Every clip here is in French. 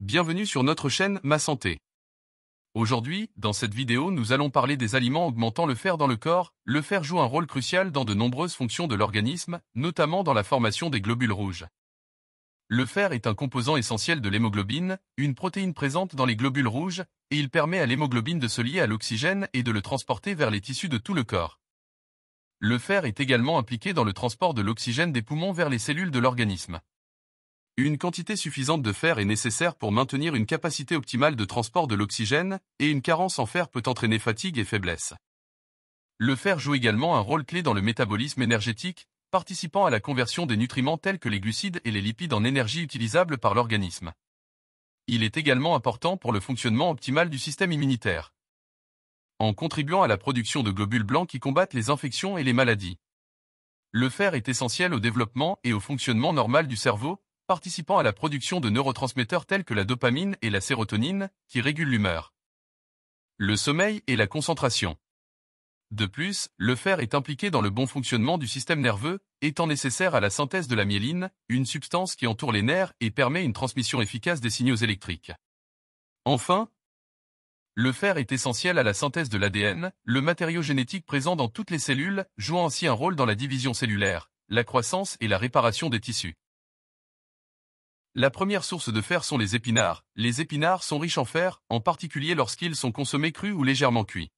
Bienvenue sur notre chaîne Ma Santé. Aujourd'hui, dans cette vidéo, nous allons parler des aliments augmentant le fer dans le corps. Le fer joue un rôle crucial dans de nombreuses fonctions de l'organisme, notamment dans la formation des globules rouges. Le fer est un composant essentiel de l'hémoglobine, une protéine présente dans les globules rouges, et il permet à l'hémoglobine de se lier à l'oxygène et de le transporter vers les tissus de tout le corps. Le fer est également impliqué dans le transport de l'oxygène des poumons vers les cellules de l'organisme. Une quantité suffisante de fer est nécessaire pour maintenir une capacité optimale de transport de l'oxygène, et une carence en fer peut entraîner fatigue et faiblesse. Le fer joue également un rôle clé dans le métabolisme énergétique, participant à la conversion des nutriments tels que les glucides et les lipides en énergie utilisable par l'organisme. Il est également important pour le fonctionnement optimal du système immunitaire, en contribuant à la production de globules blancs qui combattent les infections et les maladies. Le fer est essentiel au développement et au fonctionnement normal du cerveau, participant à la production de neurotransmetteurs tels que la dopamine et la sérotonine, qui régulent l'humeur, le sommeil et la concentration. De plus, le fer est impliqué dans le bon fonctionnement du système nerveux, étant nécessaire à la synthèse de la myéline, une substance qui entoure les nerfs et permet une transmission efficace des signaux électriques. Enfin, le fer est essentiel à la synthèse de l'ADN, le matériau génétique présent dans toutes les cellules, jouant ainsi un rôle dans la division cellulaire, la croissance et la réparation des tissus. La première source de fer sont les épinards. Les épinards sont riches en fer, en particulier lorsqu'ils sont consommés crus ou légèrement cuits.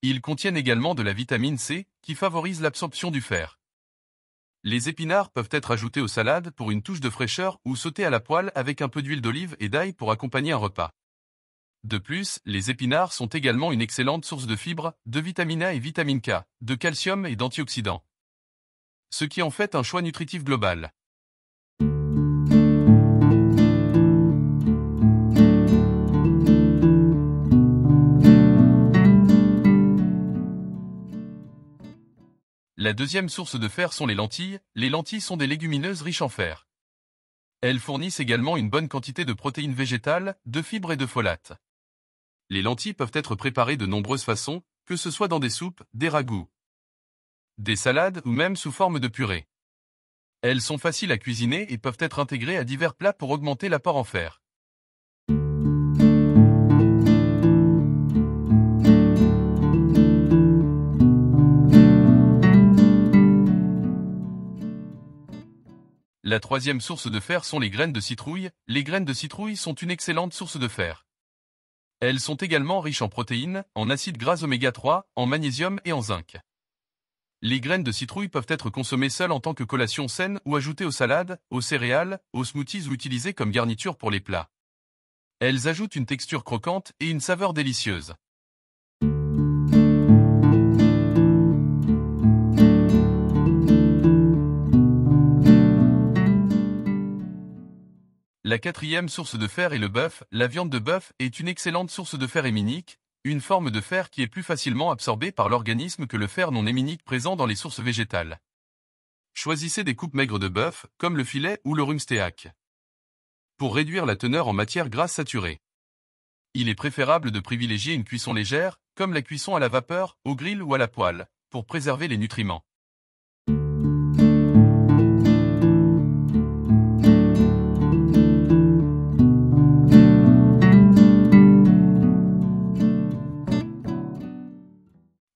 Ils contiennent également de la vitamine C, qui favorise l'absorption du fer. Les épinards peuvent être ajoutés aux salades pour une touche de fraîcheur ou sautés à la poêle avec un peu d'huile d'olive et d'ail pour accompagner un repas. De plus, les épinards sont également une excellente source de fibres, de vitamine A et vitamine K, de calcium et d'antioxydants. Ce qui en fait un choix nutritif global. La deuxième source de fer sont les lentilles. Les lentilles sont des légumineuses riches en fer. Elles fournissent également une bonne quantité de protéines végétales, de fibres et de folates. Les lentilles peuvent être préparées de nombreuses façons, que ce soit dans des soupes, des ragoûts, des salades ou même sous forme de purée. Elles sont faciles à cuisiner et peuvent être intégrées à divers plats pour augmenter l'apport en fer. La troisième source de fer sont les graines de citrouille. Les graines de citrouille sont une excellente source de fer. Elles sont également riches en protéines, en acides gras oméga 3, en magnésium et en zinc. Les graines de citrouille peuvent être consommées seules en tant que collation saine ou ajoutées aux salades, aux céréales, aux smoothies ou utilisées comme garniture pour les plats. Elles ajoutent une texture croquante et une saveur délicieuse. La quatrième source de fer est le bœuf. La viande de bœuf est une excellente source de fer héminique, une forme de fer qui est plus facilement absorbée par l'organisme que le fer non héminique présent dans les sources végétales. Choisissez des coupes maigres de bœuf, comme le filet ou le rumstéac. Pour réduire la teneur en matière grasse saturée. Il est préférable de privilégier une cuisson légère, comme la cuisson à la vapeur, au grill ou à la poêle, pour préserver les nutriments.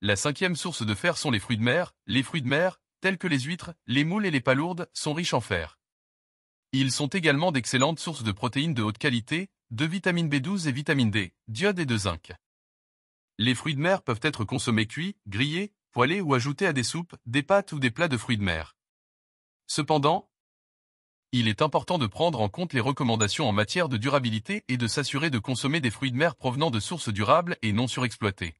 La cinquième source de fer sont les fruits de mer. Les fruits de mer, tels que les huîtres, les moules et les palourdes, sont riches en fer. Ils sont également d'excellentes sources de protéines de haute qualité, de vitamine B12 et vitamine D, d'iode et de zinc. Les fruits de mer peuvent être consommés cuits, grillés, poêlés ou ajoutés à des soupes, des pâtes ou des plats de fruits de mer. Cependant, il est important de prendre en compte les recommandations en matière de durabilité et de s'assurer de consommer des fruits de mer provenant de sources durables et non surexploitées.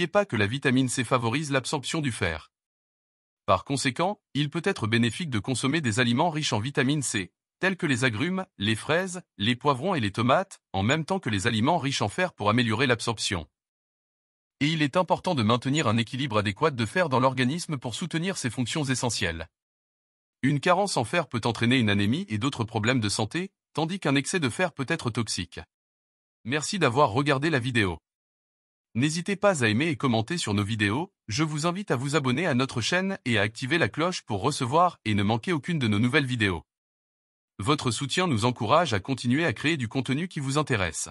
N'oubliez pas que la vitamine C favorise l'absorption du fer. Par conséquent, il peut être bénéfique de consommer des aliments riches en vitamine C, tels que les agrumes, les fraises, les poivrons et les tomates, en même temps que les aliments riches en fer pour améliorer l'absorption. Et il est important de maintenir un équilibre adéquat de fer dans l'organisme pour soutenir ses fonctions essentielles. Une carence en fer peut entraîner une anémie et d'autres problèmes de santé, tandis qu'un excès de fer peut être toxique. Merci d'avoir regardé la vidéo. N'hésitez pas à aimer et commenter sur nos vidéos, je vous invite à vous abonner à notre chaîne et à activer la cloche pour recevoir et ne manquer aucune de nos nouvelles vidéos. Votre soutien nous encourage à continuer à créer du contenu qui vous intéresse.